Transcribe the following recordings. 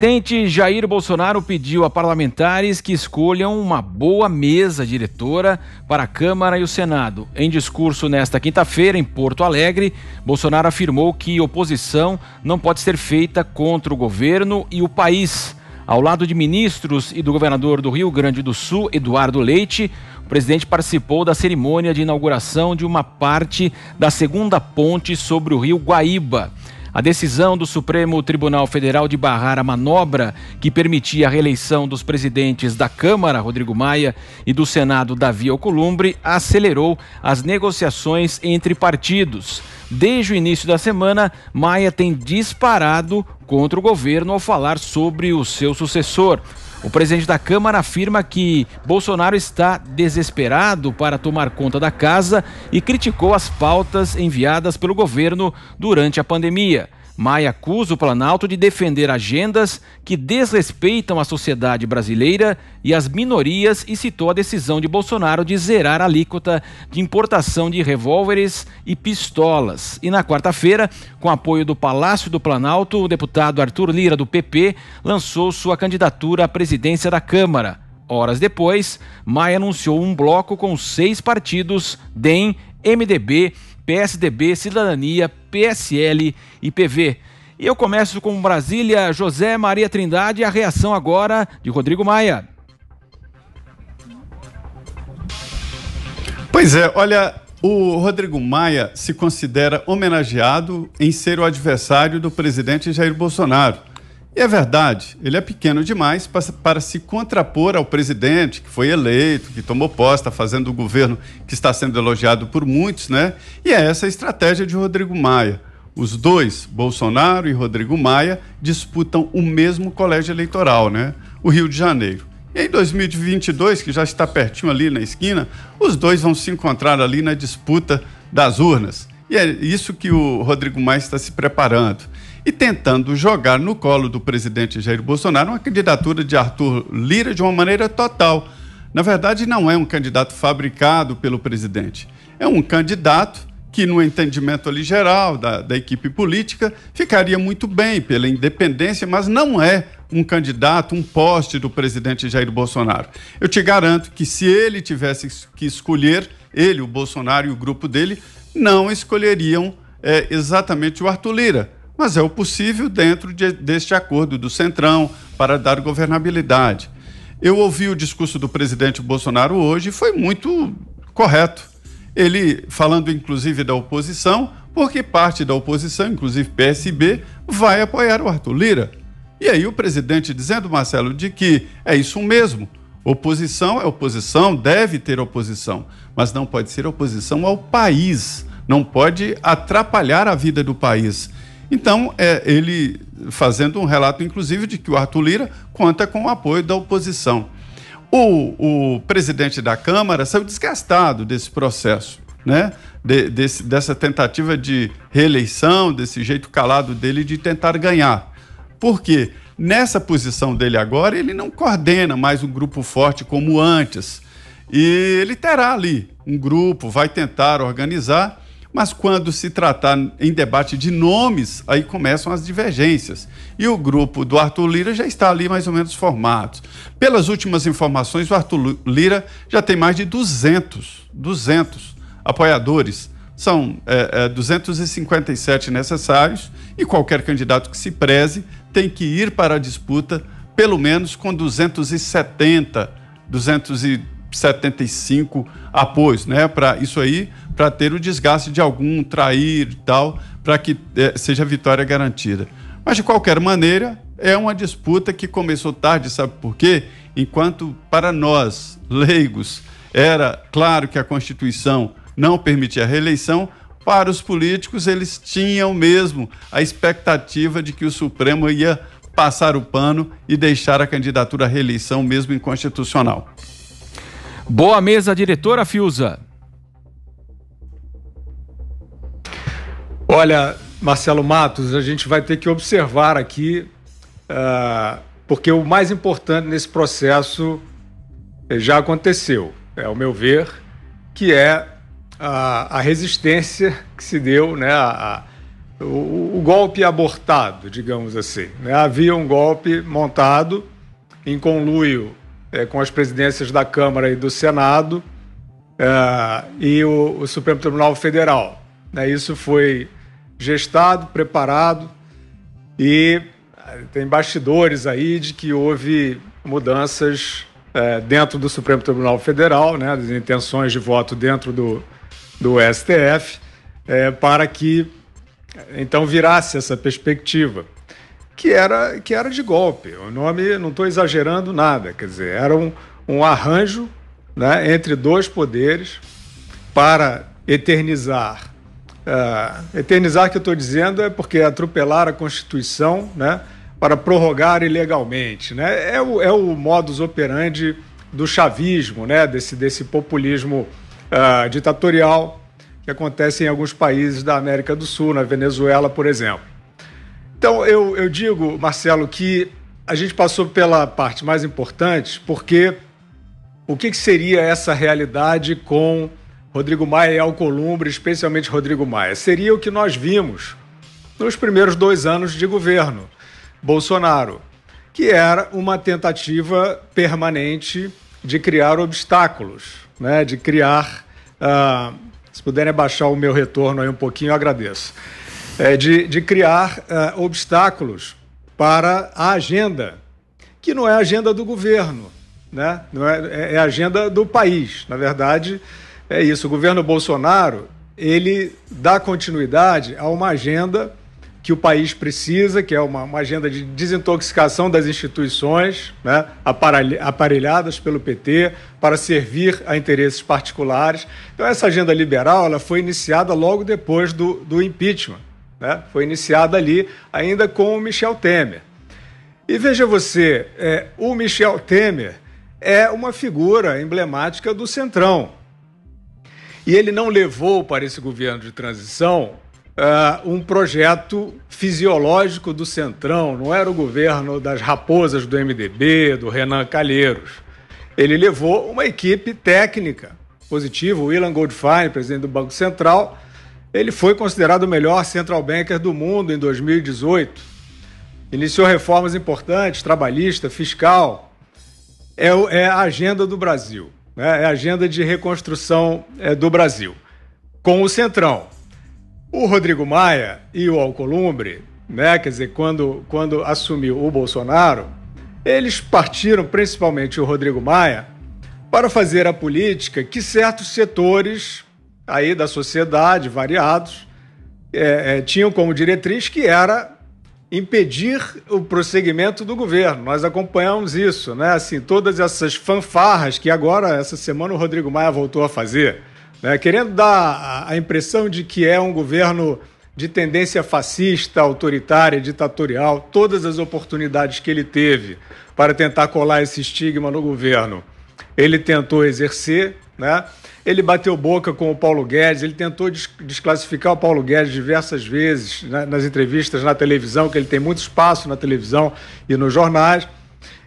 presidente Jair Bolsonaro pediu a parlamentares que escolham uma boa mesa diretora para a Câmara e o Senado. Em discurso nesta quinta-feira, em Porto Alegre, Bolsonaro afirmou que oposição não pode ser feita contra o governo e o país. Ao lado de ministros e do governador do Rio Grande do Sul, Eduardo Leite, o presidente participou da cerimônia de inauguração de uma parte da segunda ponte sobre o rio Guaíba. A decisão do Supremo Tribunal Federal de barrar a manobra que permitia a reeleição dos presidentes da Câmara, Rodrigo Maia, e do Senado, Davi Alcolumbre, acelerou as negociações entre partidos. Desde o início da semana, Maia tem disparado contra o governo ao falar sobre o seu sucessor. O presidente da Câmara afirma que Bolsonaro está desesperado para tomar conta da casa e criticou as pautas enviadas pelo governo durante a pandemia. Maia acusa o Planalto de defender agendas que desrespeitam a sociedade brasileira e as minorias e citou a decisão de Bolsonaro de zerar a alíquota de importação de revólveres e pistolas. E na quarta-feira, com apoio do Palácio do Planalto, o deputado Arthur Lira, do PP, lançou sua candidatura à presidência da Câmara. Horas depois, Maia anunciou um bloco com seis partidos, DEM, MDB, PSDB, Cidadania, PSL e PV. E eu começo com Brasília, José Maria Trindade, a reação agora de Rodrigo Maia. Pois é, olha, o Rodrigo Maia se considera homenageado em ser o adversário do presidente Jair Bolsonaro. E é verdade, ele é pequeno demais para, para se contrapor ao presidente que foi eleito, que tomou posse, tá fazendo o governo que está sendo elogiado por muitos, né? E é essa a estratégia de Rodrigo Maia. Os dois, Bolsonaro e Rodrigo Maia, disputam o mesmo colégio eleitoral, né? O Rio de Janeiro. E em 2022, que já está pertinho ali na esquina, os dois vão se encontrar ali na disputa das urnas. E é isso que o Rodrigo Maia está se preparando e tentando jogar no colo do presidente Jair Bolsonaro uma candidatura de Arthur Lira de uma maneira total. Na verdade, não é um candidato fabricado pelo presidente, é um candidato que, no entendimento ali geral da, da equipe política, ficaria muito bem pela independência, mas não é um candidato, um poste do presidente Jair Bolsonaro. Eu te garanto que se ele tivesse que escolher, ele, o Bolsonaro e o grupo dele, não escolheriam é, exatamente o Arthur Lira mas é o possível dentro de, deste acordo do Centrão para dar governabilidade. Eu ouvi o discurso do presidente Bolsonaro hoje e foi muito correto. Ele falando inclusive da oposição, porque parte da oposição, inclusive PSB, vai apoiar o Arthur Lira. E aí o presidente dizendo, Marcelo, de que é isso mesmo. Oposição é oposição, deve ter oposição, mas não pode ser oposição ao país, não pode atrapalhar a vida do país. Então, é, ele fazendo um relato, inclusive, de que o Arthur Lira conta com o apoio da oposição. O, o presidente da Câmara saiu desgastado desse processo, né? De, desse, dessa tentativa de reeleição, desse jeito calado dele de tentar ganhar. Por quê? Nessa posição dele agora, ele não coordena mais um grupo forte como antes. E ele terá ali um grupo, vai tentar organizar mas quando se tratar em debate de nomes, aí começam as divergências. E o grupo do Arthur Lira já está ali mais ou menos formado. Pelas últimas informações, o Arthur Lira já tem mais de 200, 200 apoiadores. São é, é, 257 necessários e qualquer candidato que se preze tem que ir para a disputa pelo menos com 270, 230. 75 apoios, né? Para isso aí, para ter o desgaste de algum trair e tal, para que é, seja vitória garantida. Mas de qualquer maneira, é uma disputa que começou tarde, sabe por quê? Enquanto para nós, leigos, era claro que a Constituição não permitia a reeleição, para os políticos eles tinham mesmo a expectativa de que o Supremo ia passar o pano e deixar a candidatura à reeleição mesmo inconstitucional. Boa mesa, diretora Fiuza. Olha, Marcelo Matos, a gente vai ter que observar aqui, uh, porque o mais importante nesse processo eh, já aconteceu, é ao meu ver, que é a, a resistência que se deu, né, a, a, o, o, golpe abortado, digamos assim. Né? Havia um golpe montado em conluio é, com as presidências da Câmara e do Senado é, e o, o, Supremo Tribunal Federal. Né? Isso foi gestado, preparado e é, tem bastidores aí de que houve mudanças é, dentro do Supremo Tribunal Federal, né, das intenções de voto dentro do, do STF, é, para que então virasse essa perspectiva que era, que era de golpe. O nome, não estou exagerando nada, quer dizer, era um, um arranjo né, entre dois poderes para eternizar. Uh, eternizar que eu estou dizendo é porque atropelar a Constituição né, para prorrogar ilegalmente. Né? É, o, é o modus operandi do chavismo, né, desse, desse populismo uh, ditatorial que acontece em alguns países da América do Sul, na Venezuela, por exemplo. Então, eu, eu digo, Marcelo, que a gente passou pela parte mais importante, porque o que, que seria essa realidade com Rodrigo Maia e Alcolumbre, especialmente Rodrigo Maia? Seria o que nós vimos nos primeiros dois anos de governo Bolsonaro, que era uma tentativa permanente de criar obstáculos, né? de criar. Uh, se puderem abaixar o meu retorno aí um pouquinho, eu agradeço é, de, de criar uh, obstáculos para a agenda, que não é a agenda do governo, né? não é, é, é a agenda do país. Na verdade, é isso. O governo Bolsonaro ele dá continuidade a uma agenda que o país precisa, que é uma, uma agenda de desintoxicação das instituições, né, aparelhadas pelo PT, para servir a interesses particulares. Então, essa agenda liberal ela foi iniciada logo depois do, do impeachment. Né? Foi iniciada ali ainda com o Michel Temer. E veja você, é, o Michel Temer é uma figura emblemática do Centrão. E ele não levou para esse governo de transição uh, um projeto fisiológico do Centrão, não era o governo das raposas do MDB, do Renan Calheiros. Ele levou uma equipe técnica positiva, o Ilan Goldfein, presidente do Banco Central, ele foi considerado o melhor central banker do mundo em 2018. Iniciou reformas importantes, trabalhista, fiscal. É, é a agenda do Brasil, né? é a agenda de reconstrução é, do Brasil, com o Centrão. O Rodrigo Maia e o Alcolumbre, né? quer dizer, quando, quando assumiu o Bolsonaro, eles partiram, principalmente o Rodrigo Maia, para fazer a política que certos setores aí da sociedade, variados, é, é, tinham como diretriz que era impedir o prosseguimento do governo. Nós acompanhamos isso, né? Assim, todas essas fanfarras que agora, essa semana, o Rodrigo Maia voltou a fazer, né? querendo dar a impressão de que é um governo de tendência fascista, autoritária, ditatorial, todas as oportunidades que ele teve para tentar colar esse estigma no governo, ele tentou exercer, né? Ele bateu boca com o Paulo Guedes, ele tentou desclassificar o Paulo Guedes diversas vezes né? nas entrevistas na televisão, que ele tem muito espaço na televisão e nos jornais.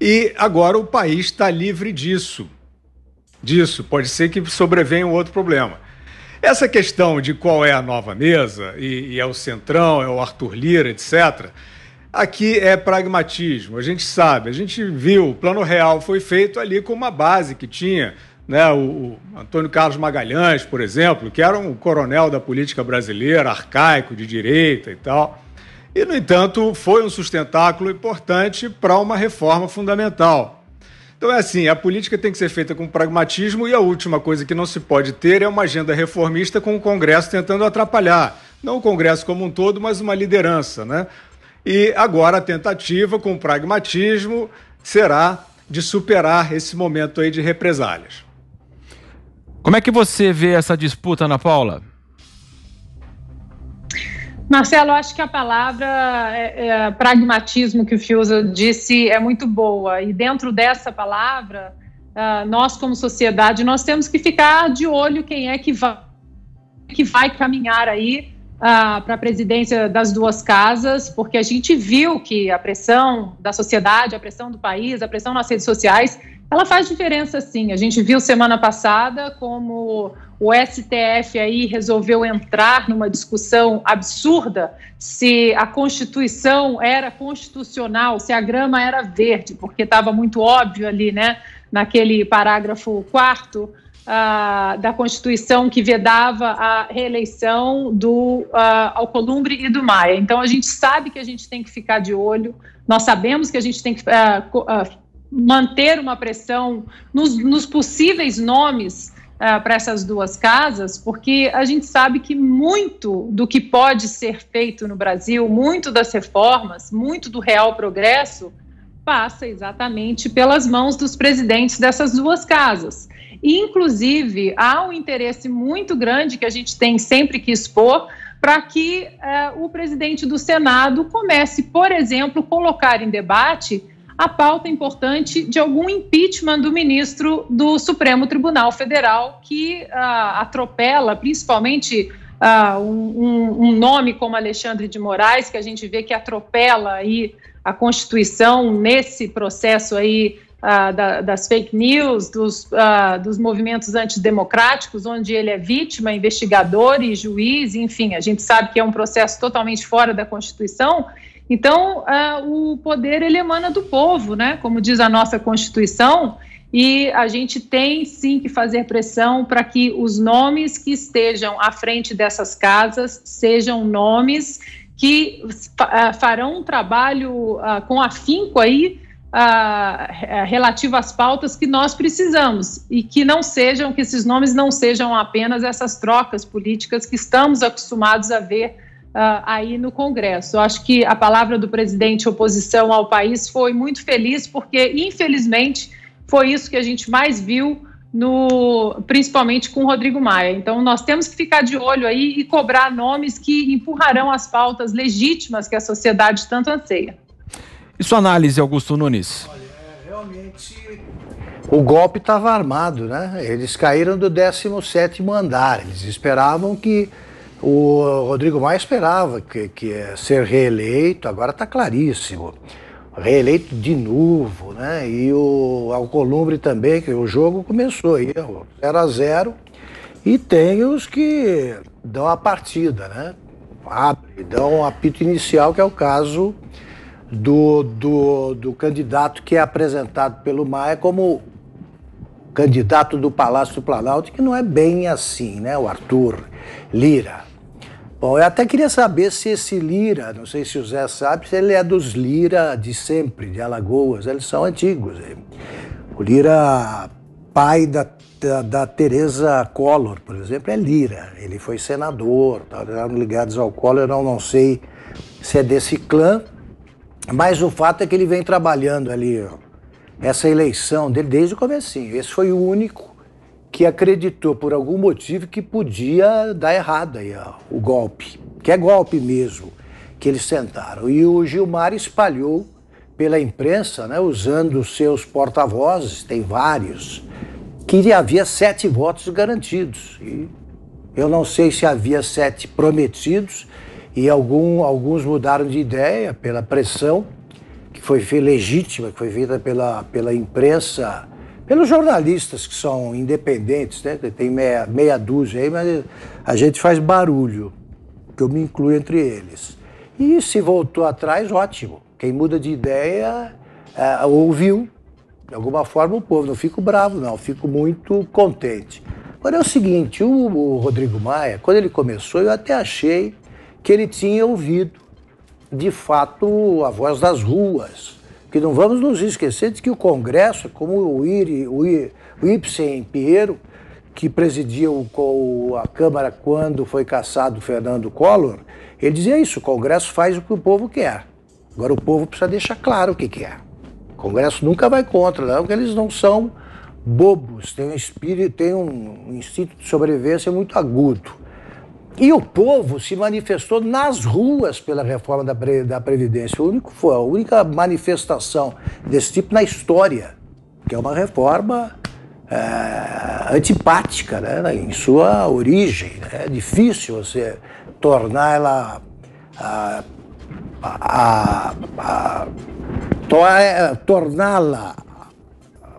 E agora o país está livre disso. Disso. Pode ser que sobrevenha um outro problema. Essa questão de qual é a nova mesa, e, e é o Centrão, é o Arthur Lira, etc., aqui é pragmatismo. A gente sabe, a gente viu, o plano real foi feito ali com uma base que tinha né, o, Antônio Carlos Magalhães, por exemplo, que era um coronel da política brasileira, arcaico, de direita e tal. E, no entanto, foi um sustentáculo importante para uma reforma fundamental. Então, é assim: a política tem que ser feita com pragmatismo e a última coisa que não se pode ter é uma agenda reformista com o Congresso tentando atrapalhar. Não o Congresso como um todo, mas uma liderança. Né? E agora a tentativa, com pragmatismo, será de superar esse momento aí de represálias. Como é que você vê essa disputa, Ana Paula? Marcelo, acho que a palavra é, é, pragmatismo que o Fiuza disse é muito boa. E dentro dessa palavra, uh, nós como sociedade, nós temos que ficar de olho quem é que vai, que vai caminhar aí uh, para a presidência das duas casas, porque a gente viu que a pressão da sociedade, a pressão do país, a pressão nas redes sociais ela faz diferença sim. A gente viu semana passada como o STF aí resolveu entrar numa discussão absurda se a Constituição era constitucional, se a grama era verde, porque estava muito óbvio ali, né, naquele parágrafo quarto ah, da Constituição que vedava a reeleição do ah, Alcolumbre e do Maia. Então a gente sabe que a gente tem que ficar de olho, nós sabemos que a gente tem que ah, ah, manter uma pressão nos, nos possíveis nomes uh, ah, para essas duas casas, porque a gente sabe que muito do que pode ser feito no Brasil, muito das reformas, muito do real progresso, passa exatamente pelas mãos dos presidentes dessas duas casas. E, inclusive, há um interesse muito grande que a gente tem sempre que expor para que uh, o presidente do Senado comece, por exemplo, colocar em debate a pauta importante de algum impeachment do ministro do Supremo Tribunal Federal, que ah, atropela principalmente ah, um, um, nome como Alexandre de Moraes, que a gente vê que atropela aí a Constituição nesse processo aí ah, da, das fake news, dos, dos movimentos antidemocráticos, onde ele é vítima, investigador e juiz, enfim, a gente sabe que é um processo totalmente fora da Constituição então, uh, o poder ele emana do povo, né? Como diz a nossa Constituição, e a gente tem sim que fazer pressão para que os nomes que estejam à frente dessas casas sejam nomes que uh, farão um trabalho uh, com afinco aí relativo às pautas que nós precisamos e que não sejam que esses nomes não sejam apenas essas trocas políticas que estamos acostumados a ver Uh, aí no Congresso. Eu acho que a palavra do presidente oposição ao país foi muito feliz, porque infelizmente foi isso que a gente mais viu, no, principalmente com Rodrigo Maia. Então nós temos que ficar de olho aí e cobrar nomes que empurrarão as pautas legítimas que a sociedade tanto anseia. E sua análise, Augusto Nunes? Olha, é, realmente o golpe estava armado, né? Eles caíram do 17º andar. Eles esperavam que o Rodrigo Maia esperava que, que é ser reeleito, agora está claríssimo. Reeleito de novo, né? E o Alcolumbre também, que o jogo começou aí, 0 a 0 E tem os que dão a partida, né? Abre, dão um apito inicial, que é o caso do, do, do candidato que é apresentado pelo Maia como candidato do Palácio do Planalto, que não é bem assim, né? O Arthur Lira. Bom, eu até queria saber se esse Lira, não sei se o Zé sabe, se ele é dos Lira de sempre, de Alagoas, eles são antigos. O Lira, pai da, da, da Collor, por exemplo, é Lira, ele foi senador, estavam ligados ao Collor, eu não sei se é desse clã, mas o fato é que ele vem trabalhando ali ó, essa eleição dele desde o comecinho. Esse foi o único que acreditou por algum motivo que podia dar errado aí, ó, o golpe, que é golpe mesmo, que eles sentaram E o Gilmar espalhou pela imprensa, né, usando seus porta-vozes, tem vários, que havia sete votos garantidos. E eu não sei se havia sete prometidos, e algum, alguns mudaram de ideia pela pressão que foi legítima, que foi feita pela, pela imprensa pelos jornalistas que são independentes, né? tem meia, meia dúzia aí, mas a gente faz barulho, que eu me incluo entre eles. E se voltou atrás, ótimo. Quem muda de ideia é, ouviu. De alguma forma o povo, não fico bravo, não, fico muito contente. Agora é o seguinte, o, o Rodrigo Maia, quando ele começou, eu até achei que ele tinha ouvido, de fato, a voz das ruas, que não vamos nos esquecer de que o Congresso, como o, Iri, o, I, o Ibsen Pinheiro, que presidiu a Câmara quando foi cassado Fernando Collor, ele dizia isso: o Congresso faz o que o povo quer. Agora o povo precisa deixar claro o que quer. O Congresso nunca vai contra, não, porque eles não são bobos, têm um espírito, têm um instinto de sobrevivência muito agudo. E o povo se manifestou nas ruas pela reforma da, Pre, da Previdência. O único, foi a única manifestação desse tipo na história, que é uma reforma é, antipática né, né em sua origem. Né? É difícil você tornar ela. A, a, a, torná-la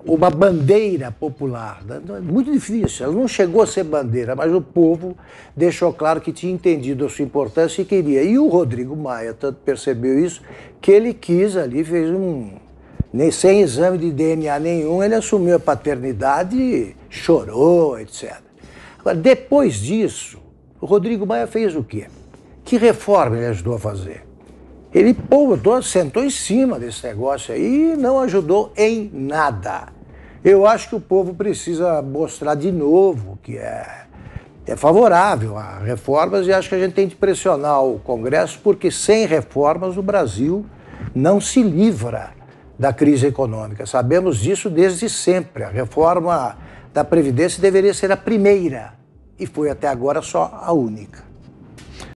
uma bandeira popular. Né? Então, é muito difícil, ela não chegou a ser bandeira, mas o povo deixou claro que tinha entendido a sua importância e queria. E o Rodrigo Maia tanto percebeu isso que ele quis ali, fez um. Nem, sem exame de DNA nenhum, ele assumiu a paternidade, chorou, etc. Agora, depois disso, o Rodrigo Maia fez o quê? Que reforma ele ajudou a fazer? Ele pô, sentou em cima desse negócio aí e não ajudou em nada. Eu acho que o povo precisa mostrar de novo que é, é favorável a reformas e acho que a gente tem de pressionar o Congresso, porque sem reformas o Brasil não se livra da crise econômica. Sabemos disso desde sempre. A reforma da Previdência deveria ser a primeira e foi até agora só a única.